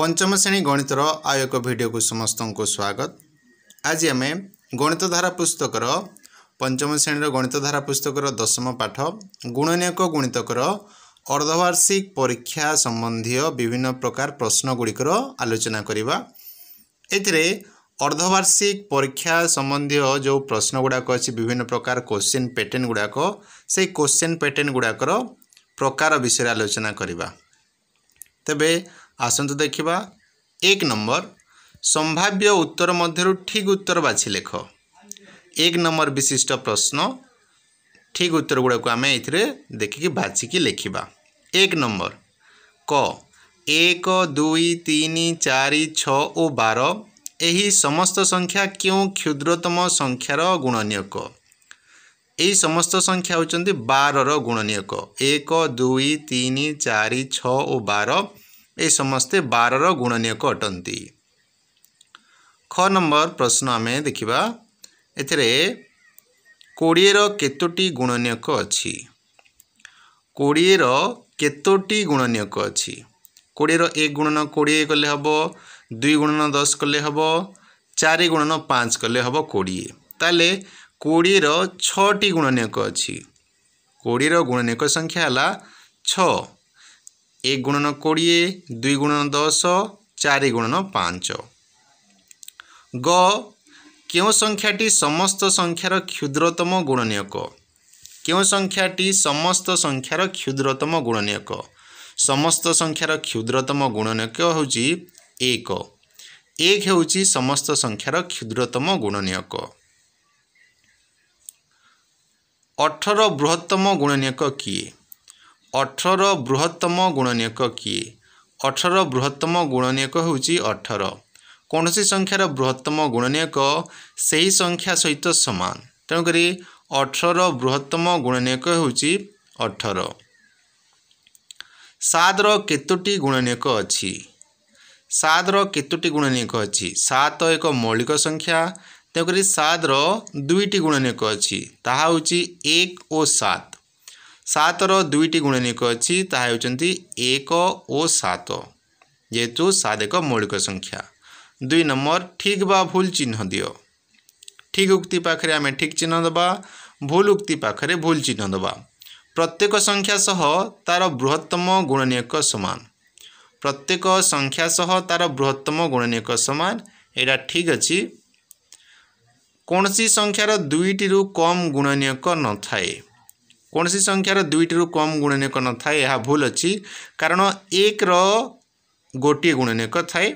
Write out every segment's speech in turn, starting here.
ପଞ୍ଚମ ଶ୍ରେଣୀ ଗଣିତର ଆଉ ଏକ ଭିଡ଼ିଓକୁ ସମସ୍ତଙ୍କୁ ସ୍ୱାଗତ ଆଜି ଆମେ ଗଣିତ ଧାରା ପୁସ୍ତକର ପଞ୍ଚମ ଶ୍ରେଣୀର ଗଣିତ ଧାରା ପୁସ୍ତକର ଦଶମ ପାଠ ଗୁଣନୀୟକ ଗୁଣିତକର ଅର୍ଦ୍ଧବାର୍ଷିକ ପରୀକ୍ଷା ସମ୍ବନ୍ଧୀୟ ବିଭିନ୍ନ ପ୍ରକାର ପ୍ରଶ୍ନଗୁଡ଼ିକର ଆଲୋଚନା କରିବା ଏଥିରେ ଅର୍ଦ୍ଧବାର୍ଷିକ ପରୀକ୍ଷା ସମ୍ବନ୍ଧୀୟ ଯେଉଁ ପ୍ରଶ୍ନଗୁଡ଼ାକ ଅଛି ବିଭିନ୍ନ ପ୍ରକାର କୋଶ୍ଚିନ୍ ପ୍ୟାଟର୍ନ ଗୁଡ଼ାକ ସେଇ କୋଶ୍ଚିନ୍ ପ୍ୟାଟର୍ନ ଗୁଡ଼ାକର ପ୍ରକାର ବିଷୟରେ ଆଲୋଚନା କରିବା ତେବେ ଆସନ୍ତୁ ଦେଖିବା ଏକ ନମ୍ବର ସମ୍ଭାବ୍ୟ ଉତ୍ତର ମଧ୍ୟରୁ ଠିକ୍ ଉତ୍ତର ବାଛି ଲେଖ ଏକ ନମ୍ବର ବିଶିଷ୍ଟ ପ୍ରଶ୍ନ ଠିକ୍ ଉତ୍ତର ଗୁଡ଼ାକୁ ଆମେ ଏଥିରେ ଦେଖିକି ବାଛିକି ଲେଖିବା ଏକ ନମ୍ବର କ ଏକ ଦୁଇ ତିନି ଚାରି ଛଅ ଓ ବାର ଏହି ସମସ୍ତ ସଂଖ୍ୟା କେଉଁ କ୍ଷୁଦ୍ରତମ ସଂଖ୍ୟାର ଗୁଣନୀୟକ ଏହି ସମସ୍ତ ସଂଖ୍ୟା ହେଉଛନ୍ତି ବାରର ଗୁଣନୀୟକ ଏକ ଦୁଇ ତିନି ଚାରି ଛଅ ଓ ବାର ଏଇ ସମସ୍ତେ ବାରର ଗୁଣନୀୟକ ଅଟନ୍ତି ଖ ନମ୍ବର ପ୍ରଶ୍ନ ଆମେ ଦେଖିବା ଏଥିରେ କୋଡ଼ିଏର କେତୋଟି ଗୁଣନୀୟକ ଅଛି କୋଡ଼ିଏର କେତୋଟି ଗୁଣନୀୟକ ଅଛି କୋଡ଼ିଏର ଏକ ଗୁଣନ କୋଡ଼ିଏ କଲେ ହେବ ଦୁଇ ଗୁଣନ ଦଶ କଲେ ହେବ ଚାରି ଗୁଣନ ପାଞ୍ଚ କଲେ ହେବ କୋଡ଼ିଏ ତାହେଲେ କୋଡ଼ିଏର ଛଅଟି ଗୁଣନୀୟକ ଅଛି କୋଡ଼ିଏର ଗୁଣନୀୟକ ସଂଖ୍ୟା ହେଲା ଛଅ ଏକ ଗୁଣନ କୋଡ଼ିଏ ଦୁଇ ଗୁଣନ ଦଶ ଚାରି ଗୁଣନ ପାଞ୍ଚ ଗ କେଉଁ ସଂଖ୍ୟାଟି ସମସ୍ତ ସଂଖ୍ୟାର କ୍ଷୁଦ୍ରତମ ଗୁଣନୀୟକ କେଉଁ ସଂଖ୍ୟାଟି ସମସ୍ତ ସଂଖ୍ୟାର କ୍ଷୁଦ୍ରତମ ଗୁଣନୀୟକ ସମସ୍ତ ସଂଖ୍ୟାର କ୍ଷୁଦ୍ରତମ ଗୁଣନୀୟକ ହେଉଛି ଏକ ଏକ ହେଉଛି ସମସ୍ତ ସଂଖ୍ୟାର କ୍ଷୁଦ୍ରତମ ଗୁଣନୀୟକ ଅଠର ବୃହତ୍ତମ ଗୁଣନୀୟକ କିଏ ଅଠର ବୃହତ୍ତମ ଗୁଣନୀୟକ କିଏ ଅଠର ବୃହତ୍ତମ ଗୁଣନୀୟକ ହେଉଛି ଅଠର କୌଣସି ସଂଖ୍ୟାର ବୃହତ୍ତମ ଗୁଣନୀୟକ ସେହି ସଂଖ୍ୟା ସହିତ ସମାନ ତେଣୁକରି ଅଠରର ବୃହତ୍ତମ ଗୁଣନୀୟକ ହେଉଛି ଅଠର ସାତର କେତୋଟି ଗୁଣନୀୟକ ଅଛି ସାତର କେତୋଟି ଗୁଣନୀୟକ ଅଛି ସାତ ଏକ ମୌଳିକ ସଂଖ୍ୟା ତେଣୁକରି ସାତର ଦୁଇଟି ଗୁଣନୀୟକ ଅଛି ତାହା ହେଉଛି ଏକ ଓ ସାତ ସାତର ଦୁଇଟି ଗୁଣନିକ ଅଛି ତାହା ହେଉଛନ୍ତି ଏକ ଓ ସାତ ଯେହେତୁ ସାତ ଏକ ମୌଳିକ ସଂଖ୍ୟା ଦୁଇ ନମ୍ବର ଠିକ୍ ବା ଭୁଲ ଚିହ୍ନ ଦିଅ ଠିକ୍ ଉକ୍ତି ପାଖରେ ଆମେ ଠିକ୍ ଚିହ୍ନ ଦେବା ଭୁଲ ଉକ୍ତି ପାଖରେ ଭୁଲ ଚିହ୍ନ ଦେବା ପ୍ରତ୍ୟେକ ସଂଖ୍ୟା ସହ ତା'ର ବୃହତ୍ତମ ଗୁଣନିୟକ ସମାନ ପ୍ରତ୍ୟେକ ସଂଖ୍ୟା ସହ ତା'ର ବୃହତ୍ତମ ଗୁଣନିୟକ ସମାନ ଏଇଟା ଠିକ୍ ଅଛି କୌଣସି ସଂଖ୍ୟାର ଦୁଇଟିରୁ କମ୍ ଗୁଣନିୟକ ନଥାଏ କୌଣସି ସଂଖ୍ୟାର ଦୁଇଟିରୁ କମ୍ ଗୁଣନୀୟକ ନଥାଏ ଏହା ଭୁଲ ଅଛି କାରଣ ଏକର ଗୋଟିଏ ଗୁଣନୀୟକ ଥାଏ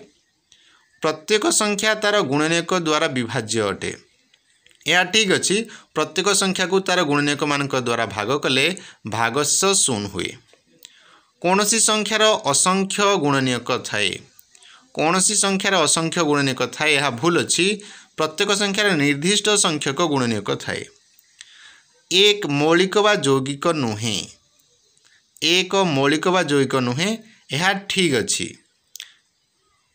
ପ୍ରତ୍ୟେକ ସଂଖ୍ୟା ତା'ର ଗୁଣନୀୟକ ଦ୍ୱାରା ବିଭାଜ୍ୟ ଅଟେ ଏହା ଠିକ୍ ଅଛି ପ୍ରତ୍ୟେକ ସଂଖ୍ୟାକୁ ତା'ର ଗୁଣନୀୟକମାନଙ୍କ ଦ୍ୱାରା ଭାଗ କଲେ ଭାଗସ ଶୂନ ହୁଏ କୌଣସି ସଂଖ୍ୟାର ଅସଂଖ୍ୟ ଗୁଣନୀୟକ ଥାଏ କୌଣସି ସଂଖ୍ୟାର ଅସଂଖ୍ୟ ଗୁଣନୀୟକ ଥାଏ ଏହା ଭୁଲ ଅଛି ପ୍ରତ୍ୟେକ ସଂଖ୍ୟାର ନିର୍ଦ୍ଦିଷ୍ଟ ସଂଖ୍ୟକ ଗୁଣନୀୟକ ଥାଏ ଏକ ମୌଳିକ ବା ଯୌଗିକ ନୁହେଁ ଏକ ମୌଳିକ ବା ଯୌଗିକ ନୁହେଁ ଏହା ଠିକ୍ ଅଛି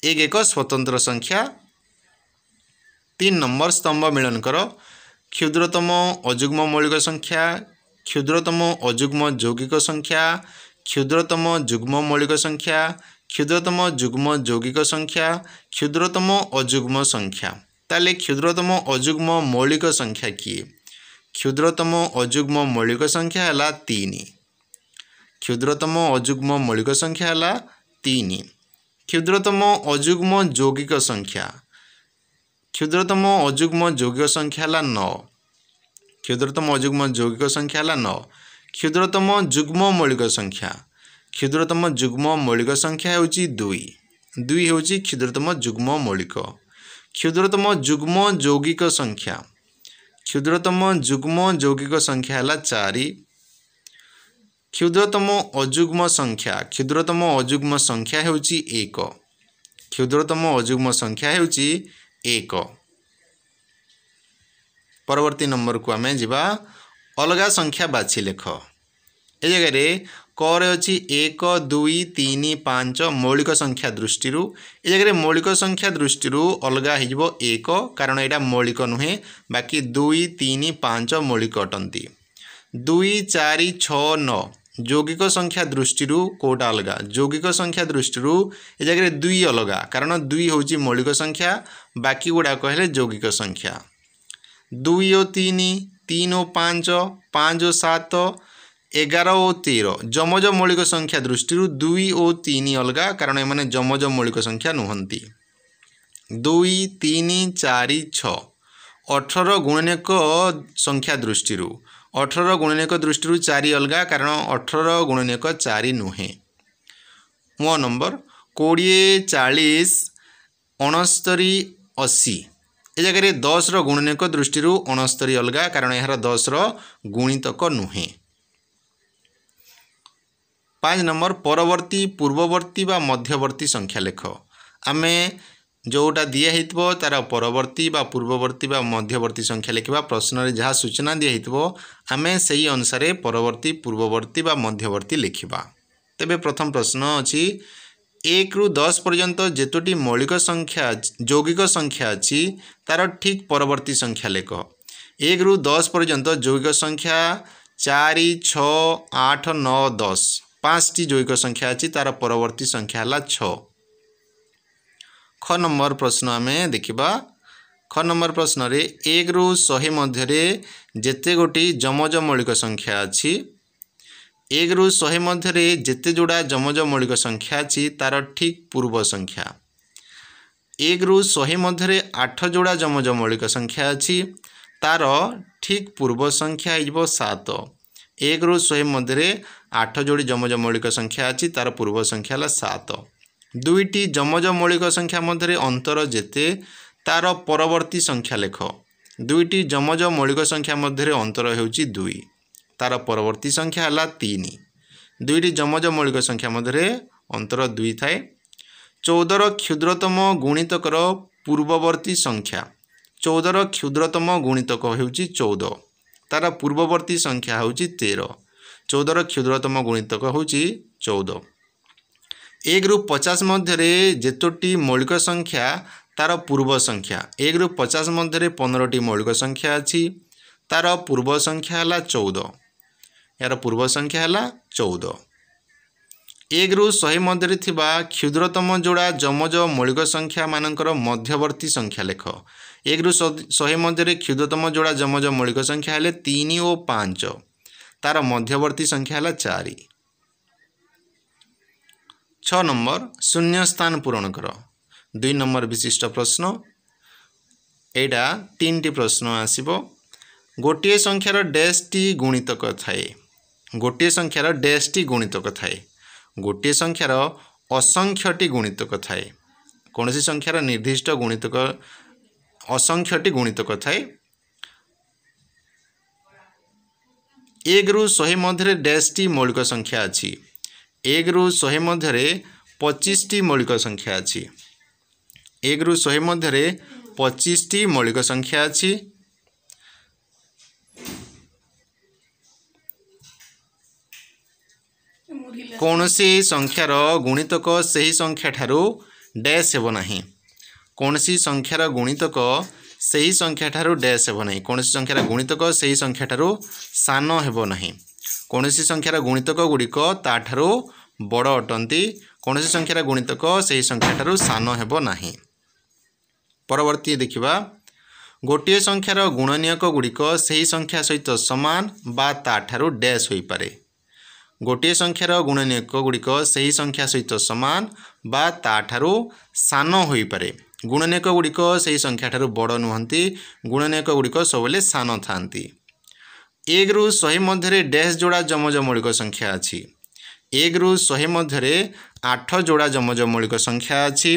ଏକ ଏକ ସ୍ୱତନ୍ତ୍ର ସଂଖ୍ୟା ତିନି ନମ୍ବର ସ୍ତମ୍ଭ ମିଳନଙ୍କର କ୍ଷୁଦ୍ରତମ ଅଯୁଗ୍ମ ମୌଳିକ ସଂଖ୍ୟା କ୍ଷୁଦ୍ରତମ ଅଯୁଗ୍ମ ଯୌଗିକ ସଂଖ୍ୟା କ୍ଷୁଦ୍রতম যুগ্ম মৌলিক সংখ্যা ক্ষুদ্রতম যুগ্ম যৌগিক সংখ্যা ক্ষুদ্রতম অযুগ্ম সংখ্যা তাহলে ক্ষুদ্রতম অযুগ্ম মৌলিক সংখ্যা কি କ୍ଷୁଦ୍ରତମ ଅଯୁଗ୍ମ ମୌଳିକ ସଂଖ୍ୟା ହେଲା ତିନି କ୍ଷୁଦ୍ରତମ ଅଯୁଗ୍ମ ମୌଳିକ ସଂଖ୍ୟା ହେଲା ତିନି କ୍ଷୁଦ୍ରତମ ଅଯୁଗ୍ମ ଯୌଗିକ ସଂଖ୍ୟା କ୍ଷୁଦ୍ରତମ ଅଯୁଗ୍ମ ଯୌଗିକ ସଂଖ୍ୟା ହେଲା ନଅ କ୍ଷୁଦ୍ରତମ ଅଯୁଗ୍ମ ଯୌଗିକ ସଂଖ୍ୟା ହେଲା ନଅ କ୍ଷୁଦ୍ରତମ ଯୁଗ୍ମ ମୌଳିକ ସଂଖ୍ୟା କ୍ଷୁଦ୍ରତମ ଯୁଗ୍ମ ମୌଳିକ ସଂଖ୍ୟା ହେଉଛି ଦୁଇ ଦୁଇ ହେଉଛି କ୍ଷୁଦ୍ରତମ ଯୁଗ୍ମ ମୌଳିକ କ୍ଷୁଦ୍ରତମ ଯୁଗ୍ମ ଯୌଗିକ ସଂଖ୍ୟା क्षुद्रतम जुग्म जौगिक संख्या होला चार क्षुद्रतम अजुग्म संख्या क्षुद्रतम अजुग्म संख्या हेर्छ एक क्षुद्रतम अजुग्म संख्या हेर्नु एकवर्ती नम्बरको आम अलगा संख्या बाछी ए बाछीलेखागर কর ଅଛି ଏକ ଦୁଇ ତିନି ପାଞ୍ଚ ମୌଳିକ ସଂଖ୍ୟା ଦୃଷ୍ଟିରୁ ଏ ଜାଗାରେ ମୌଳିକ ସଂଖ୍ୟା ଦୃଷ୍ଟିରୁ ଅଲଗା ହୋଇଯିବ ଏକ କାରଣ ଏଇଟା ମୌଳିକ ନୁହେଁ ବାକି ଦୁଇ ତିନି ପାଞ୍ଚ ମୌଳିକ ଅଟନ୍ତି ଦୁଇ ଚାରି ଛଅ ନଅ যৌগিক সংখ্যা দৃষ্টির কোটা অলগা যৌগিক সংখ্যা দৃষ্টির এ জায়গায় দুই অলগা কারণ দুই হচ্ছে মৌলিক সংখ্যা বাকি গুড়াক হলে যৌগিক সংখ্যা দুই ও তিন তিন ও পাঁচ পাঁচ ও সাত ଏଗାର ଓ ତେର ଯମଜ ମୌଳିକ ସଂଖ୍ୟା ଦୃଷ୍ଟିରୁ ଦୁଇ ଓ ତିନି ଅଲଗା କାରଣ ଏମାନେ ଯମଜ ମୌଳିକ ସଂଖ୍ୟା ନୁହନ୍ତି ଦୁଇ ତିନି ଚାରି ଛଅ ଅଠର ଗୁଣନେକ ସଂଖ୍ୟା ଦୃଷ୍ଟିରୁ ଅଠର ଗୁଣନେକ ଦୃଷ୍ଟିରୁ ଚାରି ଅଲଗା କାରଣ ଅଠର ଗୁଣନେକ ଚାରି ନୁହେଁ ମୋ ନମ୍ବର କୋଡ଼ିଏ ଚାଳିଶ ଅଣସ୍ତରୀ ଅଶୀ ଏ ଜାଗାରେ ଦଶର ଗୁଣନେକ ଦୃଷ୍ଟିରୁ ଅଣସ୍ତରୀ ଅଲଗା କାରଣ ଏହାର ଦଶର ଗୁଣିତକ ନୁହେଁ পাঁচ নম্বর পরবর্তী পূর্ববর্তী বা মধ্যবর্তী সংখ্যা লেখ আমি ଯେଉଁଟା ଦିଆହେଇଥିବ ତା'ର ପରବର୍ତ୍ତୀ ବା ପୂର୍ବବର୍ତ୍ତୀ ବା ମଧ୍ୟବର୍ତ୍ତୀ ସଂଖ୍ୟା ଲେଖିବା ପ୍ରଶ୍ନରେ ଯାହା ସୂଚନା ଦିଆହେଇଥିବ ଆମେ ସେହି ଅନୁସାରେ ପରବର୍ତ୍ତୀ ପୂର୍ବବର୍ତ୍ତୀ ବା ମଧ୍ୟବର୍ତ୍ତୀ ଲେଖିବା ତେବେ ପ୍ରଥମ ପ୍ରଶ୍ନ ଅଛି ଏକରୁ ଦଶ ପର୍ଯ୍ୟନ୍ତ ଯେତୋଟି ମୌଳିକ ସଂଖ୍ୟା ଯୌଗିକ ସଂଖ୍ୟା ଅଛି ତା'ର ଠିକ୍ ପରବର୍ତ୍ତୀ ସଂଖ୍ୟା ଲେଖ ଏକରୁ ଦଶ ପର୍ଯ୍ୟନ୍ତ ଯୌଗିକ ସଂଖ୍ୟା ଚାରି ଛଅ ଆଠ ନଅ ଦଶ ପାଞ୍ଚଟି ଯୌଗିକ ସଂଖ୍ୟା ଅଛି ତା'ର ପରବର୍ତ୍ତୀ ସଂଖ୍ୟା ହେଲା ଛଅ ଖ ନମ୍ବର ପ୍ରଶ୍ନ ଆମେ ଦେଖିବା ଖ ନମ୍ବର ପ୍ରଶ୍ନରେ ଏକରୁ ଶହେ ମଧ୍ୟରେ ଯେତେ ଗୋଟି ଯମଜ ମୌଳିକ ସଂଖ୍ୟା ଅଛି ଏକରୁ ଶହେ ମଧ୍ୟରେ ଯେତେ ଯୋଡ଼ା ଯମଜ ମୌଳିକ ସଂଖ୍ୟା ଅଛି ତା'ର ଠିକ୍ ପୂର୍ବ ସଂଖ୍ୟା ଏକରୁ ଶହେ ମଧ୍ୟରେ ଆଠ ଯୋଡ଼ା ଯମଜ ମୌଳିକ ସଂଖ୍ୟା ଅଛି ତା'ର ଠିକ୍ ପୂର୍ବ ସଂଖ୍ୟା ହେଇଯିବ ସାତ ଏକରୁ ଶହେ ମଧ୍ୟରେ ଆଠ ଯୋଡ଼ି ଯମଜ ମୌଳିକ ସଂଖ୍ୟା ଅଛି ତା'ର ପୂର୍ବ ସଂଖ୍ୟା ହେଲା ସାତ ଦୁଇଟି ଯମଜ ମୌଳିକ ସଂଖ୍ୟା ମଧ୍ୟରେ ଅନ୍ତର ଯେତେ ତା'ର ପରବର୍ତ୍ତୀ ସଂଖ୍ୟା ଲେଖ ଦୁଇଟି ଯମଜ ମୌଳିକ ସଂଖ୍ୟା ମଧ୍ୟରେ ଅନ୍ତର ହେଉଛି ଦୁଇ ତା'ର ପରବର୍ତ୍ତୀ ସଂଖ୍ୟା ହେଲା ତିନି ଦୁଇଟି ଯମଜ ମୌଳିକ ସଂଖ୍ୟା ମଧ୍ୟରେ ଅନ୍ତର ଦୁଇ ଥାଏ ଚଉଦର କ୍ଷୁଦ୍ରତମ ଗୁଣିତକର ପୂର୍ବବର୍ତ୍ତୀ ସଂଖ୍ୟା ଚଉଦର କ୍ଷୁଦ୍ରତମ ଗୁଣିତକ ହେଉଛି ଚଉଦ ତା'ର ପୂର୍ବବର୍ତ୍ତୀ ସଂଖ୍ୟା ହେଉଛି ତେର ଚଉଦର କ୍ଷୁଦ୍ରତମ ଗୁଣିତକ ହେଉଛି ଚଉଦ ଏକରୁ ପଚାଶ ମଧ୍ୟରେ ଯେତୋଟି ମୌଳିକ ସଂଖ୍ୟା ତା'ର ପୂର୍ବ ସଂଖ୍ୟା ଏକରୁ ପଚାଶ ମଧ୍ୟରେ ପନ୍ଦରଟି ମୌଳିକ ସଂଖ୍ୟା ଅଛି ତା'ର ପୂର୍ବ ସଂଖ୍ୟା ହେଲା ଚଉଦ ଏହାର ପୂର୍ବ ସଂଖ୍ୟା ହେଲା ଚଉଦ ଏକରୁ ଶହେ ମଧ୍ୟରେ ଥିବା କ୍ଷୁଦ୍ରତମ ଯୋଡ଼ା ଯମଜ ମୌଳିକ ସଂଖ୍ୟାମାନଙ୍କର ମଧ୍ୟବର୍ତ୍ତୀ ସଂଖ୍ୟା ଲେଖ ଏକରୁ ଶହେ ମଧ୍ୟରେ କ୍ଷୁଦ୍ରତମ ଯୋଡ଼ା ଯମଜ ମୌଳିକ ସଂଖ୍ୟା ହେଲେ ତିନି ଓ ପାଞ୍ଚ ତା'ର ମଧ୍ୟବର୍ତ୍ତୀ ସଂଖ୍ୟା ହେଲା ଚାରି ଛଅ ନମ୍ବର ଶୂନ୍ୟ ସ୍ଥାନ ପୂରଣ କର ଦୁଇ ନମ୍ବର ବିଶିଷ୍ଟ ପ୍ରଶ୍ନ ଏଇଟା ତିନିଟି ପ୍ରଶ୍ନ ଆସିବ ଗୋଟିଏ ସଂଖ୍ୟାର ଡେସ୍ଟି ଗୁଣିତ ଥାଏ ଗୋଟିଏ ସଂଖ୍ୟାର ଡେସ୍ଟି ଗୁଣିତ ଥାଏ ଗୋଟିଏ ସଂଖ୍ୟାର ଅସଂଖ୍ୟଟି ଗୁଣିତକ ଥାଏ କୌଣସି ସଂଖ୍ୟାର ନିର୍ଦ୍ଦିଷ୍ଟ ଗୁଣିତକ ଅସଂଖ୍ୟଟି ଗୁଣିତକ ଥାଏ ଏକରୁ ଶହେ ମଧ୍ୟରେ ଡ୍ୟାସ୍ଟି ମୌଳିକ ସଂଖ୍ୟା ଅଛି ଏକରୁ ଶହେ ମଧ୍ୟରେ ପଚିଶଟି ମୌଳିକ ସଂଖ୍ୟା ଅଛି ଏକରୁ ଶହେ ମଧ୍ୟରେ ପଚିଶଟି ମୌଳିକ ସଂଖ୍ୟା ଅଛି କୌଣସି ସଂଖ୍ୟାର ଗୁଣିତକ ସେହି ସଂଖ୍ୟା ଠାରୁ ଡ୍ୟାସ୍ ହେବ ନାହିଁ କୌଣସି ସଂଖ୍ୟାର ଗୁଣିତକ ସେହି ସଂଖ୍ୟା ଠାରୁ ଡ୍ୟାସ୍ ହେବ ନାହିଁ କୌଣସି ସଂଖ୍ୟାର ଗୁଣିତକ ସେହି ସଂଖ୍ୟା ଠାରୁ ସାନ ହେବ ନାହିଁ କୌଣସି ସଂଖ୍ୟାର ଗୁଣିତକ ଗୁଡ଼ିକ ତା'ଠାରୁ ବଡ଼ ଅଟନ୍ତି କୌଣସି ସଂଖ୍ୟାର ଗୁଣିତକ ସେହି ସଂଖ୍ୟା ଠାରୁ ସାନ ହେବ ନାହିଁ ପରବର୍ତ୍ତୀ ଦେଖିବା ଗୋଟିଏ ସଂଖ୍ୟାର ଗୁଣନୀୟକ ଗୁଡ଼ିକ ସେହି ସଂଖ୍ୟା ସହିତ ସମାନ ବା ତା'ଠାରୁ ଡ୍ୟାସ୍ ହୋଇପାରେ ଗୋଟିଏ ସଂଖ୍ୟାର ଗୁଣନୀୟକ ଗୁଡ଼ିକ ସେହି ସଂଖ୍ୟା ସହିତ ସମାନ ବା ତାଠାରୁ ସାନ ହୋଇପାରେ ଗୁଣନୀୟକ ଗୁଡ଼ିକ ସେହି ସଂଖ୍ୟାଠାରୁ ବଡ଼ ନୁହଁନ୍ତି ଗୁଣନୀୟକ ଗୁଡ଼ିକ ସବୁବେଳେ ସାନ ଥାନ୍ତି ଏକରୁ ଶହେ ମଧ୍ୟରେ ଡେସ୍ ଯୋଡ଼ା ଜମଜ ମୌଳିକ ସଂଖ୍ୟା ଅଛି ଏକରୁ ଶହେ ମଧ୍ୟରେ ଆଠ ଯୋଡ଼ା ଜମଜ ମୌଳିକ ସଂଖ୍ୟା ଅଛି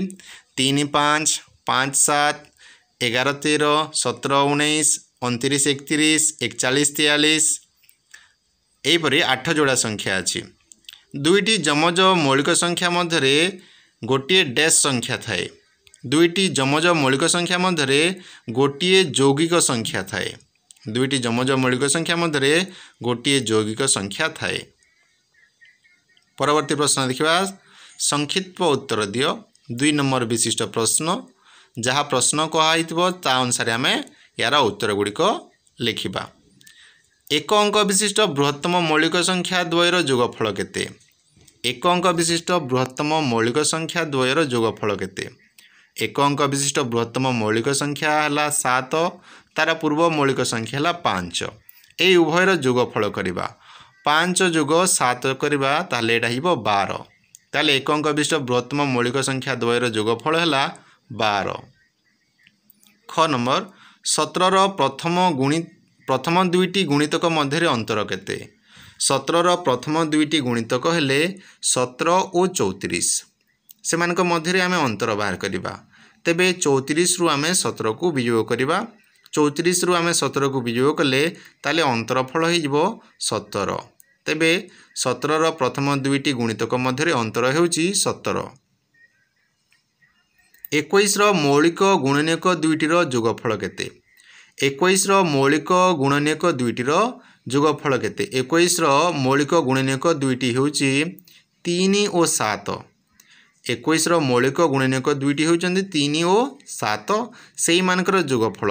ତିନି ପାଞ୍ଚ ପାଞ୍ଚ ସାତ ଏଗାର ତେର ସତର ଉଣେଇଶ ଅଣତିରିଶ ଏକତିରିଶ ଏକଚାଳିଶ ତେୟାଳିଶ ଏହିପରି ଆଠ ଯୋଡ଼ା ସଂଖ୍ୟା ଅଛି ଦୁଇଟି ଯମଜ ମୌଳିକ ସଂଖ୍ୟା ମଧ୍ୟରେ ଗୋଟିଏ ଡେସ୍ ସଂଖ୍ୟା ଥାଏ ଦୁଇଟି ଯମଜ ମୌଳିକ ସଂଖ୍ୟା ମଧ୍ୟରେ ଗୋଟିଏ ଯୌଗିକ ସଂଖ୍ୟା ଥାଏ ଦୁଇଟି ଯମଜ ମୌଳିକ ସଂଖ୍ୟା ମଧ୍ୟରେ ଗୋଟିଏ ଯୌଗିକ ସଂଖ୍ୟା ଥାଏ ପରବର୍ତ୍ତୀ ପ୍ରଶ୍ନ ଦେଖିବା ସଂକ୍ଷିପ୍ତ ଉତ୍ତର ଦିଅ ଦୁଇ ନମ୍ବର ବିଶିଷ୍ଟ ପ୍ରଶ୍ନ ଯାହା ପ୍ରଶ୍ନ କୁହାହେଇଥିବ ତା ଅନୁସାରେ ଆମେ ଏହାର ଉତ୍ତରଗୁଡ଼ିକ ଲେଖିବା ଏକ ଅଙ୍କ ବିଶିଷ୍ଟ ବୃହତ୍ତମ ମୌଳିକ ସଂଖ୍ୟା ଦ୍ୱୟର ଯୋଗଫଳ କେତେ ଏକ ଅଙ୍କ ବିଶିଷ୍ଟ ବୃହତ୍ତମ ମୌଳିକ ସଂଖ୍ୟା ଦ୍ୱୟର ଯୋଗଫଳ କେତେ ଏକ ଅଙ୍କ ବିଶିଷ୍ଟ ବୃହତ୍ତମ ମୌଳିକ ସଂଖ୍ୟା ହେଲା ସାତ ତା'ର ପୂର୍ବ ମୌଳିକ ସଂଖ୍ୟା ହେଲା ପାଞ୍ଚ ଏହି ଉଭୟର ଯୋଗଫଳ କରିବା ପାଞ୍ଚ ଯୋଗ ସାତ କରିବା ତାହେଲେ ଏଇଟା ହେବ ବାର ତାହେଲେ ଏକ ଅଙ୍କ ବିଶିଷ୍ଟ ବୃହତ୍ତମ ମୌଳିକ ସଂଖ୍ୟା ଦ୍ୱୟର ଯୋଗଫଳ ହେଲା ବାର ଖ ନମ୍ବର ସତରର ପ୍ରଥମ ଗୁଣି ପ୍ରଥମ ଦୁଇଟି ଗୁଣିତକ ମଧ୍ୟରେ ଅନ୍ତର କେତେ ସତରର ପ୍ରଥମ ଦୁଇଟି ଗୁଣିତକ ହେଲେ ସତର ଓ ଚଉତିରିଶ ସେମାନଙ୍କ ମଧ୍ୟରେ ଆମେ ଅନ୍ତର ବାହାର କରିବା ତେବେ ଚଉତିରିଶରୁ ଆମେ ସତରକୁ ବିଯୋଗ କରିବା ଚଉତିରିଶରୁ ଆମେ ସତରକୁ ବିଯୋଗ କଲେ ତାହେଲେ ଅନ୍ତରଫଳ ହୋଇଯିବ ସତର ତେବେ ସତରର ପ୍ରଥମ ଦୁଇଟି ଗୁଣିତକ ମଧ୍ୟରେ ଅନ୍ତର ହେଉଛି ସତର ଏକୋଇଶର ମୌଳିକ ଗୁଣନୀୟକ ଦୁଇଟିର ଯୋଗଫଳ କେତେ ଏକୋଇଶର ମୌଳିକ ଗୁଣନୀୟକ ଦୁଇଟିର ଯୁଗଫଳ କେତେ ଏକୋଇଶର ମୌଳିକ ଗୁଣନୀୟକ ଦୁଇଟି ହେଉଛି ତିନି ଓ ସାତ ଏକୋଇଶର ମୌଳିକ ଗୁଣନୀୟକ ଦୁଇଟି ହେଉଛନ୍ତି ତିନି ଓ ସାତ ସେଇମାନଙ୍କର ଯୁଗଫଳ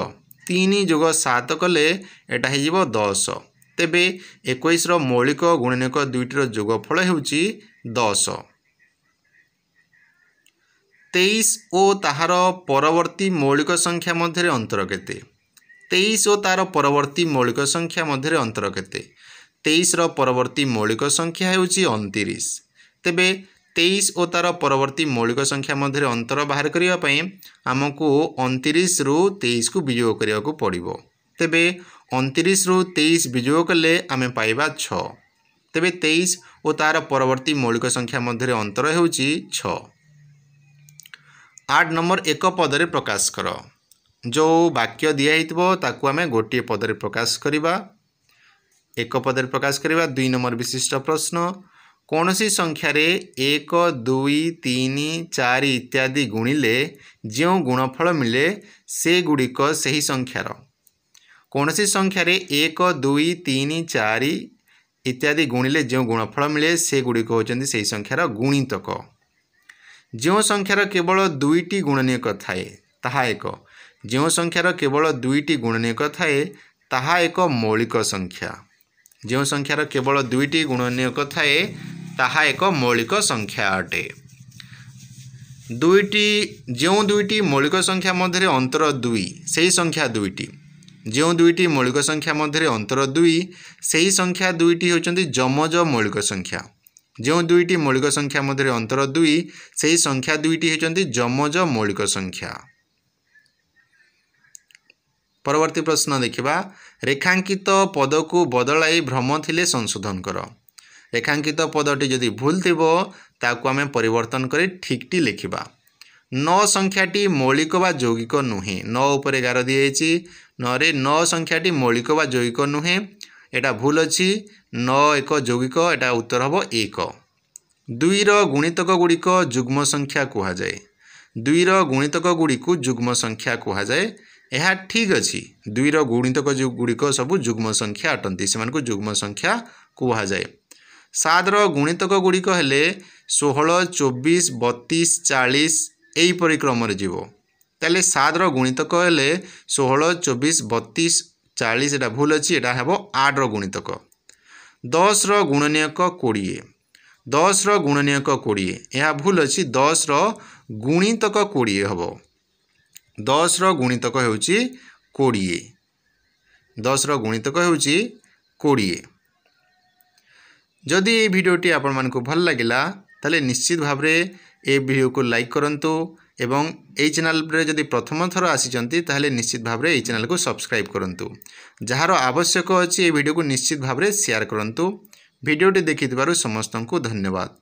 ତିନି ଯୋଗ ସାତ କଲେ ଏଇଟା ହେଇଯିବ ଦଶ ତେବେ ଏକୋଇଶର ମୌଳିକ ଗୁଣନୀୟକ ଦୁଇଟିର ଯୁଗଫଳ ହେଉଛି ଦଶ ତେଇଶ ଓ ତାହାର ପରବର୍ତ୍ତୀ ମୌଳିକ ସଂଖ୍ୟା ମଧ୍ୟରେ ଅନ୍ତର କେତେ ତେଇଶ ଓ ତା'ର ପରବର୍ତ୍ତୀ ମୌଳିକ ସଂଖ୍ୟା ମଧ୍ୟରେ ଅନ୍ତର କେତେ ତେଇଶର ପରବର୍ତ୍ତୀ ମୌଳିକ ସଂଖ୍ୟା ହେଉଛି ଅଣତିରିଶ ତେବେ ତେଇଶ ଓ ତା'ର ପରବର୍ତ୍ତୀ ମୌଳିକ ସଂଖ୍ୟା ମଧ୍ୟରେ ଅନ୍ତର ବାହାର କରିବା ପାଇଁ ଆମକୁ ଅଣତିରିଶରୁ ତେଇଶକୁ ବିଯୋଗ କରିବାକୁ ପଡ଼ିବ ତେବେ ଅଣତିରିଶରୁ ତେଇଶ ବିଯୋଗ କଲେ ଆମେ ପାଇବା ଛଅ ତେବେ ତେଇଶ ଓ ତା'ର ପରବର୍ତ୍ତୀ ମୌଳିକ ସଂଖ୍ୟା ମଧ୍ୟରେ ଅନ୍ତର ହେଉଛି ଛଅ ଆଠ ନମ୍ବର ଏକ ପଦରେ ପ୍ରକାଶ କର ଯେଉଁ ବାକ୍ୟ ଦିଆହେଇଥିବ ତାକୁ ଆମେ ଗୋଟିଏ ପଦରେ ପ୍ରକାଶ କରିବା ଏକ ପଦରେ ପ୍ରକାଶ କରିବା ଦୁଇ ନମ୍ବର ବିଶିଷ୍ଟ ପ୍ରଶ୍ନ କୌଣସି ସଂଖ୍ୟାରେ ଏକ ଦୁଇ ତିନି ଚାରି ଇତ୍ୟାଦି ଗୁଣିଲେ ଯେଉଁ ଗୁଣଫଳ ମିଳେ ସେଗୁଡ଼ିକ ସେହି ସଂଖ୍ୟାର କୌଣସି ସଂଖ୍ୟାରେ ଏକ ଦୁଇ ତିନି ଚାରି ଇତ୍ୟାଦି ଗୁଣିଲେ ଯେଉଁ ଗୁଣଫଳ ମିଳେ ସେଗୁଡ଼ିକ ହେଉଛନ୍ତି ସେହି ସଂଖ୍ୟାର ଗୁଣିତକ ଯେଉଁ ସଂଖ୍ୟାର କେବଳ ଦୁଇଟି ଗୁଣନୀୟକ ଥାଏ ତାହା ଏକ ଯେଉଁ ସଂଖ୍ୟାର କେବଳ ଦୁଇଟି ଗୁଣନୀୟକ ଥାଏ ତାହା ଏକ ମୌଳିକ ସଂଖ୍ୟା ଯେଉଁ ସଂଖ୍ୟାର କେବଳ ଦୁଇଟି ଗୁଣନୀୟକ ଥାଏ ତାହା ଏକ ମୌଳିକ ସଂଖ୍ୟା ଅଟେ ଦୁଇଟି ଯେଉଁ ଦୁଇଟି ମୌଳିକ ସଂଖ୍ୟା ମଧ୍ୟରେ ଅନ୍ତର ଦୁଇ ସେହି ସଂଖ୍ୟା ଦୁଇଟି ଯେଉଁ ଦୁଇଟି ମୌଳିକ ସଂଖ୍ୟା ମଧ୍ୟରେ ଅନ୍ତର ଦୁଇ ସେହି ସଂଖ୍ୟା ଦୁଇଟି ହେଉଛନ୍ତି ଯମଜ ମୌଳିକ ସଂଖ୍ୟା ଯେଉଁ ଦୁଇଟି ମୌଳିକ ସଂଖ୍ୟା ମଧ୍ୟରେ ଅନ୍ତର ଦୁଇ ସେହି ସଂଖ୍ୟା ଦୁଇଟି ହେଉଛନ୍ତି ଯମଜ ମୌଳିକ ସଂଖ୍ୟା ପରବର୍ତ୍ତୀ ପ୍ରଶ୍ନ ଦେଖିବା ରେଖାଙ୍କିତ ପଦକୁ ବଦଳାଇ ଭ୍ରମ ଥିଲେ ସଂଶୋଧନ କର ରେଖାଙ୍କିତ ପଦଟି ଯଦି ଭୁଲ ଥିବ ତାକୁ ଆମେ ପରିବର୍ତ୍ତନ କରି ଠିକ୍ଟି ଲେଖିବା ନ ସଂଖ୍ୟାଟି ମୌଳିକ ବା ଯୌଗିକ ନୁହେଁ ନ ଉପରେ ଗାର ଦିଆଯାଇଛି ନରେ ନ ସଂଖ୍ୟାଟି ମୌଳିକ ବା ଯୌଗିକ ନୁହେଁ ଏଇଟା ଭୁଲ ଅଛି ନ ଏକ ଯୌଗିକ ଏଇଟା ଉତ୍ତର ହେବ ଏକ ଦୁଇର ଗୁଣିତକ ଗୁଡ଼ିକ ଯୁଗ୍ମ ସଂଖ୍ୟା କୁହାଯାଏ ଦୁଇର ଗୁଣିତକ ଗୁଡ଼ିକୁ ଯୁଗ୍ମ ସଂଖ୍ୟା କୁହାଯାଏ ଏହା ଠିକ୍ ଅଛି ଦୁଇର ଗୁଣିତକ ଗୁଡ଼ିକ ସବୁ ଯୁଗ୍ମ ସଂଖ୍ୟା ଅଟନ୍ତି ସେମାନଙ୍କୁ ଯୁଗ୍ମ ସଂଖ୍ୟା କୁହାଯାଏ ସାତର ଗୁଣିତକ ଗୁଡ଼ିକ ହେଲେ ଷୋହଳ ଚବିଶ ବତିଶ ଚାଳିଶ ଏହିପରି କ୍ରମରେ ଯିବ ତାହେଲେ ସାତର ଗୁଣିତକ ହେଲେ ଷୋହଳ ଚବିଶ ବତିଶ ଚାଳିଶ ଏଇଟା ଭୁଲ ଅଛି ଏଇଟା ହେବ ଆଠର ଗୁଣିତକ ଦଶର ଗୁଣନୀୟକ କୋଡ଼ିଏ ଦଶର ଗୁଣନୀୟକ କୋଡ଼ିଏ ଏହା ଭୁଲ ଅଛି ଦଶର ଗୁଣିତକ କୋଡ଼ିଏ ହେବ ଦଶର ଗୁଣିତକ ହେଉଛି କୋଡ଼ିଏ ଦଶର ଗୁଣିତକ ହେଉଛି କୋଡ଼ିଏ ଯଦି ଏହି ଭିଡ଼ିଓଟି ଆପଣମାନଙ୍କୁ ଭଲ ଲାଗିଲା ତାହେଲେ ନିଶ୍ଚିତ ଭାବରେ ଏ ଭିଡ଼ିଓକୁ ଲାଇକ୍ କରନ୍ତୁ ଏବଂ ଏହି ଚ୍ୟାନେଲରେ ଯଦି ପ୍ରଥମ ଥର ଆସିଛନ୍ତି ତାହେଲେ ନିଶ୍ଚିତ ଭାବରେ ଏହି ଚ୍ୟାନେଲକୁ ସବସ୍କ୍ରାଇବ୍ କରନ୍ତୁ ଯାହାର ଆବଶ୍ୟକ ଅଛି ଏହି ଭିଡ଼ିଓକୁ ନିଶ୍ଚିତ ଭାବରେ ସେୟାର କରନ୍ତୁ ଭିଡ଼ିଓଟି ଦେଖିଥିବାରୁ ସମସ୍ତଙ୍କୁ ଧନ୍ୟବାଦ